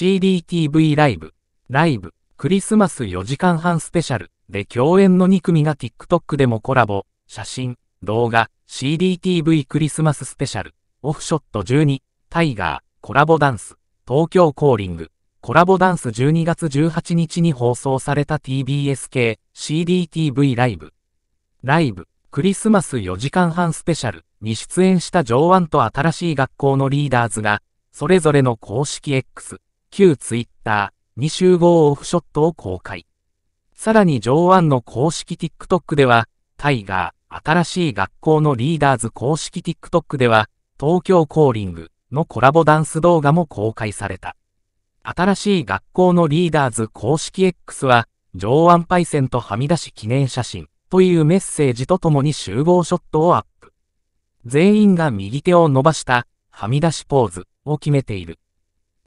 CDTV ライブ、ライブ、クリスマス4時間半スペシャルで共演の2組が TikTok でもコラボ、写真、動画、CDTV クリスマススペシャル、オフショット12、タイガー、コラボダンス、東京コーリング、コラボダンス12月18日に放送された TBS 系 CDTV ライブ。ライブ、クリスマス4時間半スペシャルに出演した上腕と新しい学校のリーダーズが、それぞれの公式 X、旧ツイッターに集合オフショットを公開。さらに上腕の公式 TikTok では、タイガー、新しい学校のリーダーズ公式 TikTok では、東京コーリングのコラボダンス動画も公開された。新しい学校のリーダーズ公式 X は、上腕パイセンとはみ出し記念写真というメッセージとともに集合ショットをアップ。全員が右手を伸ばしたはみ出しポーズを決めている。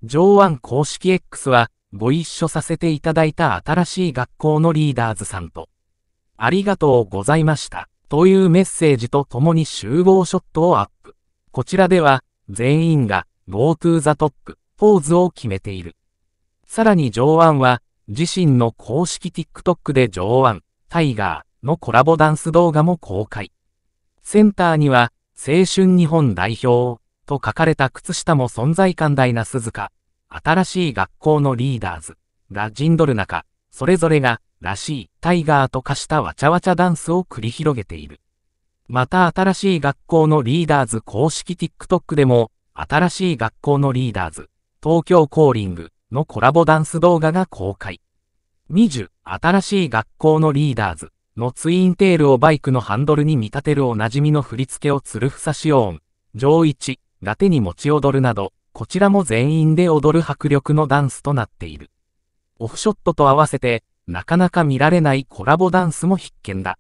上腕公式 X は、ご一緒させていただいた新しい学校のリーダーズさんと、ありがとうございました、というメッセージとともに集合ショットをアップ。こちらでは、全員が GoTo the Top ポーズを決めている。さらに上腕は、自身の公式 TikTok で上腕、タイガーのコラボダンス動画も公開。センターには、青春日本代表、と書かれた靴下も存在感大な鈴鹿、新しい学校のリーダーズ、ラ・ジンドルナカ、それぞれが、らしい、タイガーと化したわちゃわちゃダンスを繰り広げている。また新しい学校のリーダーズ公式 TikTok でも、新しい学校のリーダーズ、東京コーリングのコラボダンス動画が公開。20、新しい学校のリーダーズのツインテールをバイクのハンドルに見立てるおなじみの振り付けを鶴房し音。上一、ラテに持ち踊るなど、こちらも全員で踊る迫力のダンスとなっている。オフショットと合わせて、なかなか見られないコラボダンスも必見だ。